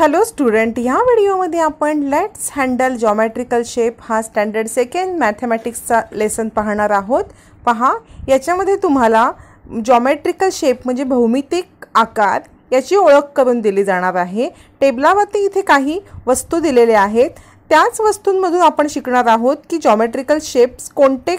Hello student ह्या व्हिडिओमध्ये आपण लेट्स हँडल जॉमॅट्रिकल शेप हा स्टँडर्ड सेकंड मॅथमॅटिक्सचा लेसन पाहणार आहोत पहा याच्यामध्ये तुम्हाला जॉमॅट्रिकल शेप म्हणजे भौमितिक आकार याची ओळख करून दिली जाणार आहे टेबलावरती इथे काही वस्तू दिलेल्या आहेत त्याच वस्तूंमधून आपण शिकणार आहोत की जॉमॅट्रिकल शेप्स कोणते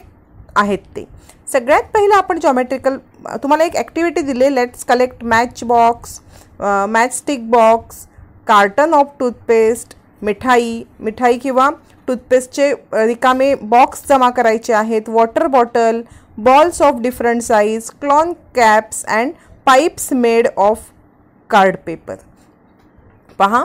आहेत ते सगळ्यात पहिलं आपण जॉमॅट्रिकल तुम्हाला एक ॲक्टिव्हिटी दिली let's collect match box match stick box carton of toothpaste मिठाई मिठाई किंवा टूथपेस्टचे रिकामे बॉक्स जमा करायचे आहेत water bottle balls of different size clown caps and pipes made of card paper पहा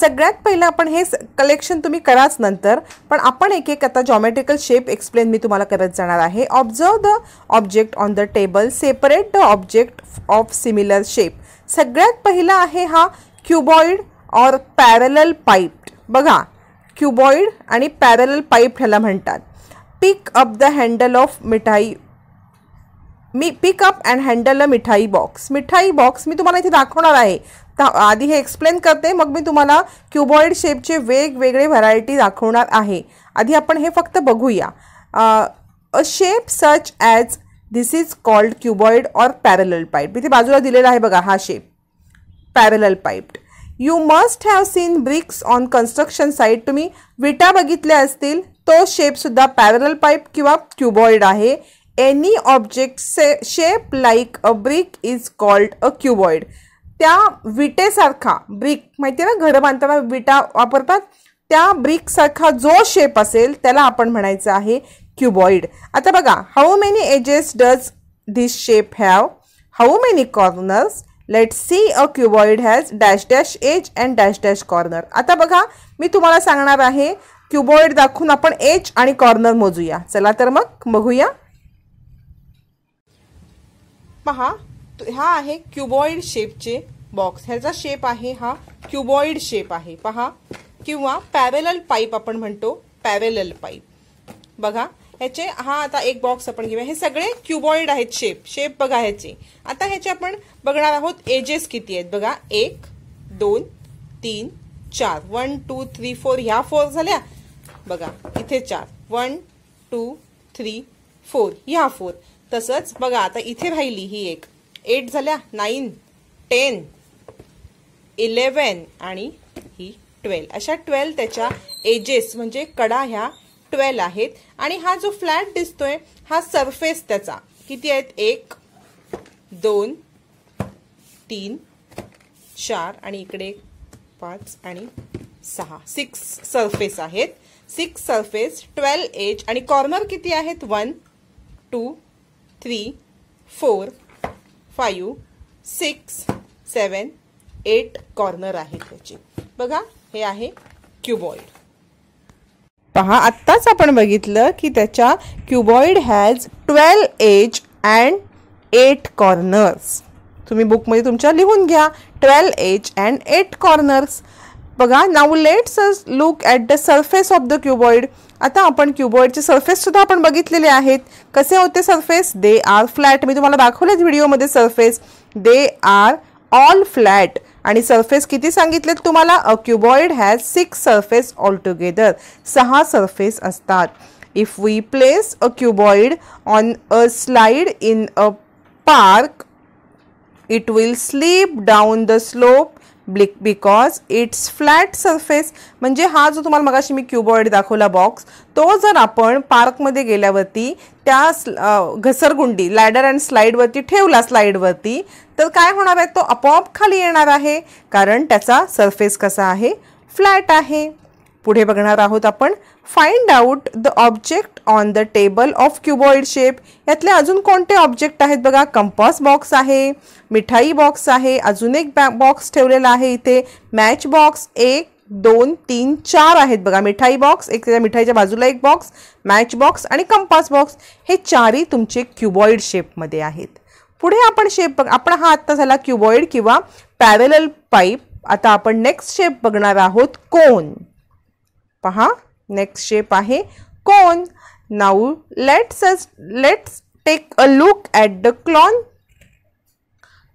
सगळ्यात पहिलं आपण हे कलेक्शन तुम्ही कराच नंतर पण आपण एक एक आता जॉमेट्रिकल शेप एक्सप्लेन मी तुम्हाला करत जाणार आहे observe the object on the table separate the object of similar shape सगळ्यात पहिला आहे हा क्युबॉइड और पॅरलल पाईप्ड बघा क्युबॉइड आणि पॅरलल पाईप ह्याला म्हणतात pick up the handle of मिठाई मी pick up and handle a मिठाई बॉक्स मिठाई बॉक्स मी तुम्हाला इथे दाखवणार आहे आधी हे एक्सप्लेन करते मग मी तुम्हाला क्युबॉइड शेपचे वेगवेगळे व्हरायटी दाखवणार आहे आधी आपण हे फक्त बघूया a shape such as this is called cuboid or parallel pipe इथे बाजूला दिलेला आहे बघा हा shape parallel piped you must have seen bricks on construction site तुम्ही विटा बघितल्या असतील तो शेपसुद्धा पॅरल पाईप किंवा क्युबॉइड आहे एनी ऑब्जेक्ट से shape like a brick is called a cuboid त्या विटेसारखा ब्रिक माहिती आहे ना घरं बांधताना विटा वापरतात त्या ब्रिकसारखा जो शेप असेल त्याला आपण म्हणायचं आहे क्युबॉइड आता बघा how many edges does this shape have how many corners let see a cuboid has dash dash edge and dash dash corner आता बघा मी तुम्हाला सांगणार आहे क्युबॉइड दाखवून आपण एज आणि कॉर्नर मोजूया चला तर मग बघूया पहा हा आहे क्युबॉइड शेपचे बॉक्स ह्याचा शेप आहे हा क्युबॉइड शेप आहे पहा किंवा पॅरेल पाईप आपण म्हणतो पॅरेल पाईप बघा ह्याचे हा आता एक बॉक्स आपण घेऊया हे सगळे क्युबॉइड आहेत शेप शेप बघा ह्याचे आता ह्याचे आपण बघणार आहोत एजेस किती आहेत बघा एक दोन तीन चार वन टू थ्री फोर ह्या फोर झाल्या बघा इथे चार वन टू थ्री फोर ह्या फोर तसंच बघा आता इथे राहिली ही एक एट झाल्या नाईन टेन इलेवन आणि ही ट्वेल्व अशा ट्वेल्व त्याच्या एजेस म्हणजे कडा ह्या ट्वेल्व आहेत आणि हा जो फ्लॅट दिसतोय हा सरफेस त्याचा किती आहेत एक दोन तीन चार आणि इकडे पाच आणि सहा सिक्स सरफेस आहेत सिक्स सरफेस ट्वेल्व एज आणि कॉर्नर किती आहेत one two three four five six seven eight corner आहेत त्याची बघा हे आहे क्युबॉइड पहा आत्ताच आपण बघितलं की त्याच्या cuboid has twelve edge and eight corners तुम्ही बुकमध्ये तुमच्या लिहून घ्या twelve edge and eight corners बघा now let's us look at the surface of the cuboid आता आपण क्युबॉइडचे सरफेससुद्धा आपण बघितलेले आहेत कसे होते सरफेस दे आर फ्लॅट मी तुम्हाला दाखवलेच व्हिडिओमध्ये surface they are all flat आणि सरफेस किती सांगितलेत तुम्हाला a cuboid has six surface all together सहा सरफेस असतात if we place a cuboid on a slide in a park it will slip down the slope ब्लिक बिकॉज इट्स फ्लॅट सरफेस म्हणजे हा जो तुम्हाला मगाशी मी क्यूबॉर्ड दाखवला बॉक्स तो जर आपण पार्कमध्ये गेल्यावरती त्या घसरगुंडी लॅडर अँड स्लाईडवरती ठेवला स्लाईडवरती तर काय होणार आहे तो आपोआप खाली येणार आहे कारण त्याचा सरफेस कसा आहे फ्लॅट आहे पुढे बघणार आहोत आपण find out the object on the table of cuboid shape यातले अजून कोणते ऑब्जेक्ट आहेत बघा कंपास बॉक्स आहे मिठाई बॉक्स आहे अजून एक बॅ बॉक्स ठेवलेला आहे इथे मॅच बॉक्स एक दोन तीन चार आहेत बघा मिठाई बॉक्स एक त्याच्या मिठाईच्या बाजूला एक बॉक्स मॅच बॉक्स आणि कंपास बॉक्स हे चारही तुमचे क्युबॉइड शेपमध्ये आहेत पुढे आपण शेप बघ आपण हा आत्ता झाला क्युबॉइड किंवा पॅरेल पाईप आता आपण नेक्स्ट शेप बघणार आहोत कोन पहा नेक्स्ट शेप आहे cone now let's let's take a look at the clown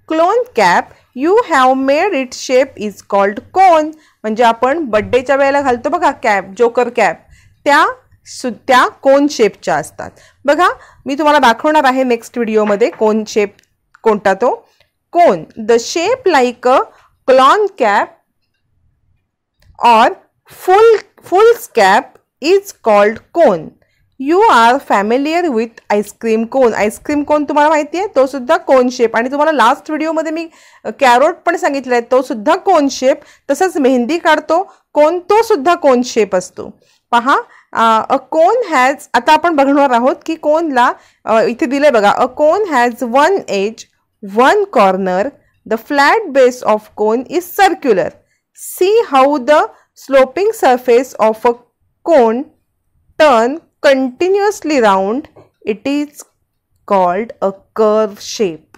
clone cap you have made it shape is called cone म्हणजे आपण बड्डेच्या वेळेला घालतो बघा कॅप जोकर कॅप त्या सु त्या कोन शेपच्या असतात बघा मी तुम्हाला दाखवणार आहे नेक्स्ट व्हिडिओमध्ये कोन शेप कोणता तो cone the shape like a clown cap or fool fool's cap is called cone. You are familiar with ice cream cone ice cream cone तुम्हाला माहिती आहे तो सुद्धा कोन शेप आणि तुम्हाला लास्ट व्हिडिओमध्ये मी कॅरोट पण सांगितलेला आहे तो सुद्धा कोन शेप तसंच मेहंदी काढतो कोण तो सुद्धा कोन शेप असतो पहा अ कोन हॅज आता आपण बघणार आहोत की कोनला इथे दिलं आहे बघा a cone has one edge one corner the flat base of cone is circular see how the sloping surface of a cone turn continuously round it is called a curve shape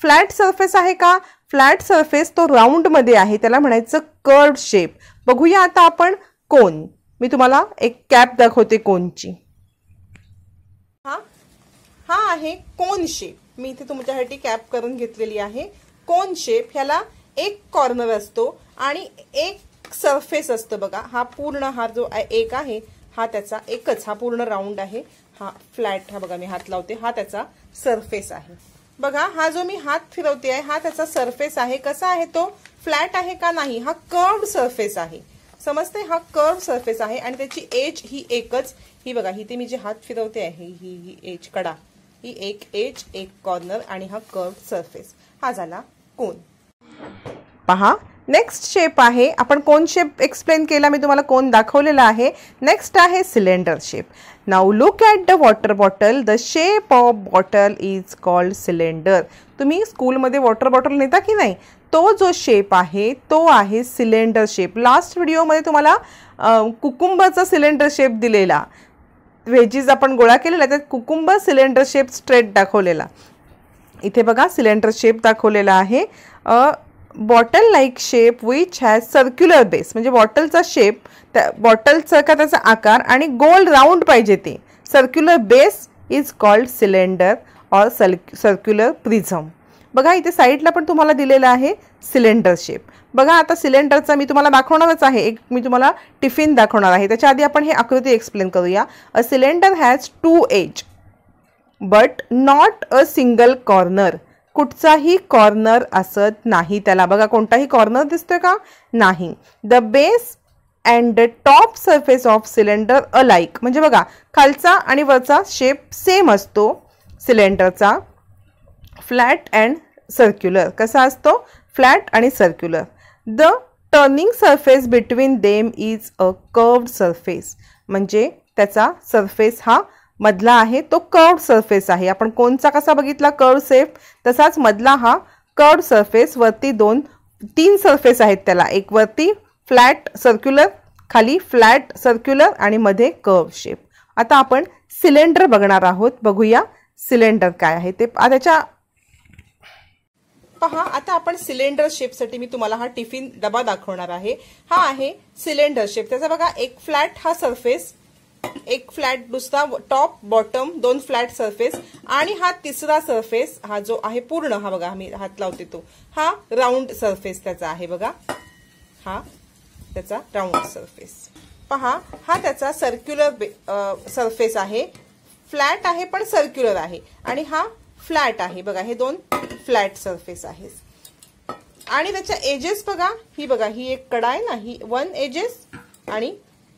flat surface आहे का flat surface तो राऊंडमध्ये आहे त्याला म्हणायचं curd shape बघूया आता आपण कोन मी तुम्हाला एक कॅप दाखवते कोनची हा हा आहे कोन शेप मी इथे तुमच्यासाठी कॅप करून घेतलेली आहे कोन शेप ह्याला एक कॉर्नर असतो आणि एक सर्फेस सरफेस असतं बघा हा पूर्ण हा जो एक आहे हा त्याचा एकच हा पूर्ण राऊंड आहे हा फ्लॅट हा बघा मी हात लावते हा त्याचा सरफेस आहे बघा हा जो मी हात फिरवते आहे हा त्याचा सरफेस आहे कसा आहे तो फ्लॅट आहे का नाही हा कर्व सरफेस आहे समजते हा कर्व सरफेस आहे आणि त्याची एज ही एकच ही बघा ही ते मी जे हात फिरवते आहे ही ही एज कडा ही एक एज एक कॉर्नर आणि हा कर्व सरफेस हा झाला कोण पहा नेक्स्ट शेप आहे आपण कोण शेप एक्सप्लेन केला मी तुम्हाला कोण दाखवलेला आहे नेक्स्ट आहे cylinder shape now look at the water bottle the shape of bottle is called cylinder तुम्ही स्कूलमध्ये वॉटर बॉटल नेता की नाही तो जो शेप आहे तो आहे सिलेंडर शेप लास्ट व्हिडिओमध्ये तुम्हाला कुकुंबाचा सिलेंडर शेप दिलेला व्हेजीज आपण गोळा केलेला त्यात कुकुंब सिलेंडर शेप स्ट्रेट दाखवलेला इथे बघा सिलेंडर शेप दाखवलेला आहे bottle like shape which has circular base म्हणजे बॉटलचा शेप त्या बॉटलचं का त्याचा आकार आणि गोल राऊंड पाहिजे ते circular base is called cylinder or सल सर्क्युलर प्रिझम बघा इथे साईडला पण तुम्हाला दिलेलं आहे सिलेंडर शेप बघा आता सिलेंडरचा मी तुम्हाला दाखवणारच आहे एक मी तुम्हाला टिफिन दाखवणार आहे त्याच्या आधी आपण हे आकृती एक्सप्लेन करूया a cylinder has two edge but not a single corner कुठचाही कॉर्नर असत नाही त्याला बघा कोणताही कॉर्नर दिसतोय का नाही the base and the top surface of cylinder like म्हणजे बघा खालचा आणि वरचा शेप सेम असतो सिलेंडरचा फ्लॅट अँड सर्क्युलर कसा असतो फ्लॅट आणि circular the turning surface between them is a curved surface म्हणजे त्याचा सरफेस हा मधला आहे तो कर्व सरफेस आहे आपण कोणचा कसा बघितला कर्व सेफ तसाच मधला हा कर्व सरफेस वरती दोन तीन सरफेस आहेत त्याला एक वरती फ्लॅट सर्क्युलर खाली फ्लॅट सर्क्युलर आणि मध्ये कर्व शेप आता आपण सिलेंडर बघणार आहोत बघूया सिलेंडर काय आहे ते त्याच्या पहा आता आपण सिलेंडर शेपसाठी मी तुम्हाला हा टिफिन डबा दाखवणार आहे हा आहे सिलेंडर शेप त्याचा बघा एक फ्लॅट हा सरफेस एक फ्लॅट दुसरा टॉप बॉटम दोन फ्लॅट सरफेस आणि हा तिसरा सरफेस हा जो आहे पूर्ण हा बघा आम्ही हात लावते तो हा राऊंड सरफेस त्याचा आहे बघा हा त्याचा राऊंड सरफेस पहा हा त्याचा सर्क्युलर सरफेस आहे फ्लॅट आहे पण सर्क्युलर आहे आणि हा फ्लॅट आहे बघा हे दोन फ्लॅट सरफेस आहे आणि त्याच्या एजेस बघा ही बघा ही एक कडा आहे ना ही वन एजेस आणि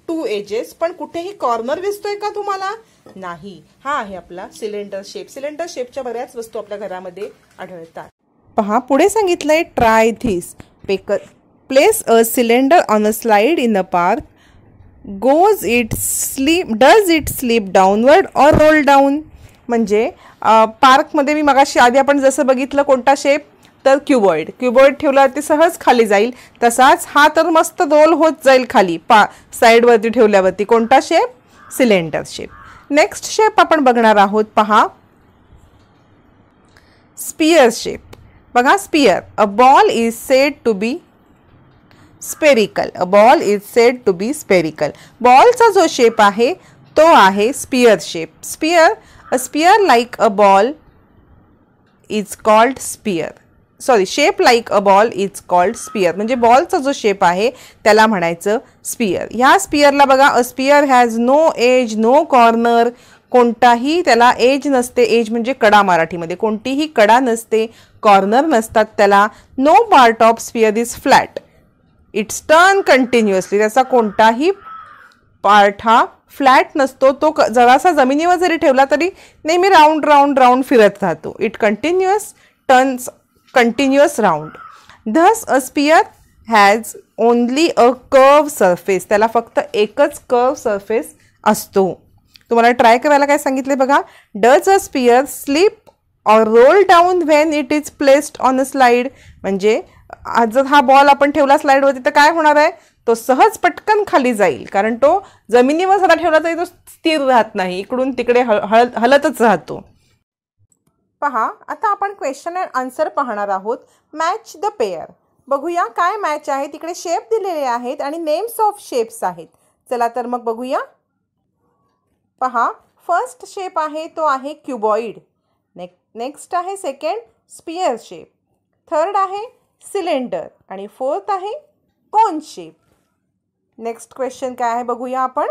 टू एजेस पण कुठेही कॉर्नर दिसतोय का तुम्हाला नाही हा आहे आपला सिलेंडर शेप सिलेंडर शेपच्या बऱ्याच वस्तू आपल्या घरामध्ये आढळतात पहा पुढे सांगितलंय ट्राय थिस पेकर place a cylinder on a slide in a park goes it slip does it slip downward or roll down म्हणजे पार्कमध्ये मी मगाशी आधी आपण जसं बघितलं कोणता शेप तर क्युबॉइड क्युबॉइड ठेवल्यावरती सहज खाली जाईल तसाच हा तर मस्त रोल होत जाईल खाली पा साईडवरती ठेवल्यावरती कोणता shape cylinder shape next shape आपण बघणार आहोत पहा स्पियर शेप बघा sphere a ball is said to be spherical a ball is said to be spherical बॉलचा जो शेप आहे तो आहे sphere shape sphere a sphere like a ball is called sphere sorry shape like a ball is called sphere म्हणजे बॉलचा जो shape आहे त्याला म्हणायचं स्पियर ह्या स्पियरला बघा a sphere has no edge no corner कोणताही त्याला एज नसते एज म्हणजे कडा मराठीमध्ये कोणतीही कडा नसते कॉर्नर नसतात त्याला no part of sphere is flat it's turn continuously त्याचा कोणताही पार्ट हा फ्लॅट नसतो तो क जरासा जमिनीवर जरी ठेवला तरी नेहमी राऊंड राऊंड राऊंड फिरत राहतो it continuous turns continuous round thus a sphere has only a curve surface त्याला फक्त एकच कर्व सरफेस असतो तुम्हाला ट्राय करायला काय सांगितले बघा does a sphere slip or roll down when it is placed on a slide म्हणजे जर हा बॉल आपण ठेवला स्लाईडवरती तर काय होणार आहे तो सहज पटकन खाली जाईल कारण तो जमिनीवर सदा ठेवला तरी तो स्थिर राहत नाही इकडून तिकडे हळ हलतच राहतो पहा आता आपण क्वेश्चन अँड आन्सर पाहणार आहोत मॅच द पेअर बघूया काय मॅच आहे तिकडे शेप दिलेले आहेत आणि नेम्स ऑफ शेप्स आहेत चला तर मग बघूया पहा फर्स्ट शेप आहे तो आहे क्युबॉईड नेक् नेक्स्ट आहे सेकंड स्पियर शेप थर्ड आहे सिलेंडर आणि फोर्थ आहे कोन शेप नेक्स्ट क्वेश्चन काय आहे बघूया आपण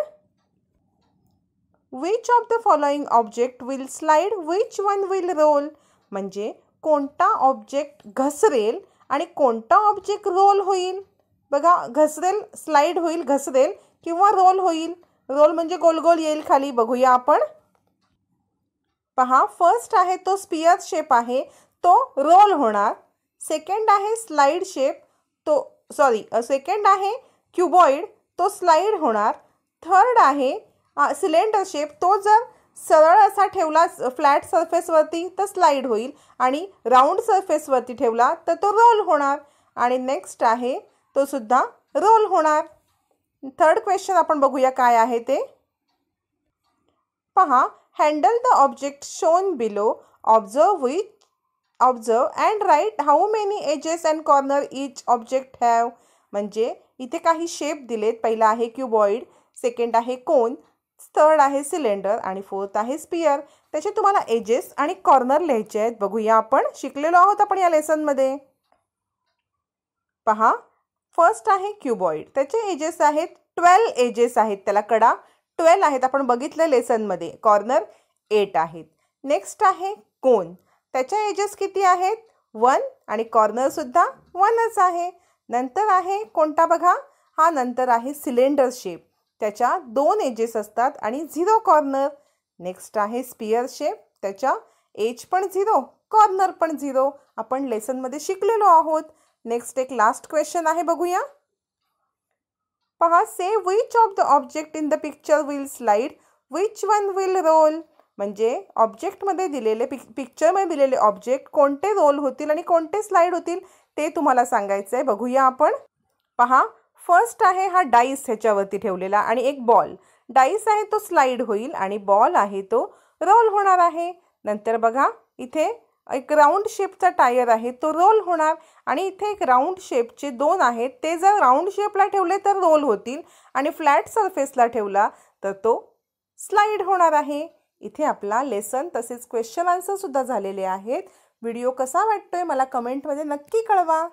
which of the following object will slide which one will roll म्हणजे कोणता ऑब्जेक्ट घसरेल आणि कोणता ऑब्जेक्ट रोल होईल बघा घसरेल स्लाईड होईल घसरेल किंवा रोल होईल रोल म्हणजे गोल गोल येईल खाली बघूया आपण पहा फर्स्ट आहे तो स्पियर शेप आहे तो रोल होणार सेकंड आहे स्लाईड शेप तो सॉरी सेकंड आहे क्युबॉइड तो स्लाइड होणार थर्ड आहे सिलेंडर शेप तो जर सरळ असा ठेवला फ्लॅट सरफेसवरती तर स्लाईड होईल आणि राऊंड सरफेसवरती ठेवला तर तो रोल होणार आणि नेक्स्ट आहे तो सुद्धा रोल होणार थर्ड क्वेश्चन आपण बघूया काय आहे ते पहा handle the object shown below observe with observe and write how many edges and corner each object have म्हणजे इथे काही शेप दिलेत पहिला आहे क्यूबॉइड सेकंड आहे कोन थर्ड आहे सिलेंडर आणि फोर्थ आहे स्पियर त्याचे तुम्हाला एजेस आणि कॉर्नर लिहायचे आहेत बघूया आपण शिकलेलो आहोत आपण या लेसनमध्ये पहा फर्स्ट आहे क्युबॉइड त्याचे एजेस आहेत ट्वेल्व एजेस आहेत त्याला कडा ट्वेल्व आहेत आपण बघितलं लेसनमध्ये कॉर्नर एट आहेत नेक्स्ट आहे कोन त्याच्या एजेस किती आहेत वन आणि कॉर्नरसुद्धा वनच आहे नंतर आहे कोणता बघा हा नंतर आहे सिलेंडर शेप त्याच्या दोन एजेस असतात आणि झिरो कॉर्नर नेक्स्ट आहे स्पियर शेप त्याच्या एज पण झिरो कॉर्नर पण झिरो आपण लेसनमध्ये शिकलेलो आहोत नेक्स्ट एक लास्ट क्वेश्चन आहे बघूया पहा say which of the object in the picture will slide which one will roll म्हणजे ऑब्जेक्टमध्ये दिलेले पिक पिक्चरमध्ये दिलेले ऑब्जेक्ट कोणते रोल होतील आणि कोणते स्लाइड होतील ते तुम्हाला सांगायचं आहे बघूया आपण पहा फर्स्ट आहे हा डाईस ह्याच्यावरती ठेवलेला आणि एक बॉल डाईस आहे तो स्लाईड होईल आणि बॉल आहे तो रोल होणार आहे नंतर बघा इथे एक राऊंड शेपचा टायर आहे तो रोल होणार आणि इथे एक राऊंड शेपचे दोन आहेत ते जर राऊंड शेपला ठेवले तर रोल होतील आणि फ्लॅट सरफेसला ठेवला तर तो स्लाईड होणार आहे इथे आपला लेसन तसेच क्वेश्चन आन्सरसुद्धा झालेले आहेत व्हिडिओ कसा वाटतोय मला कमेंटमध्ये नक्की कळवा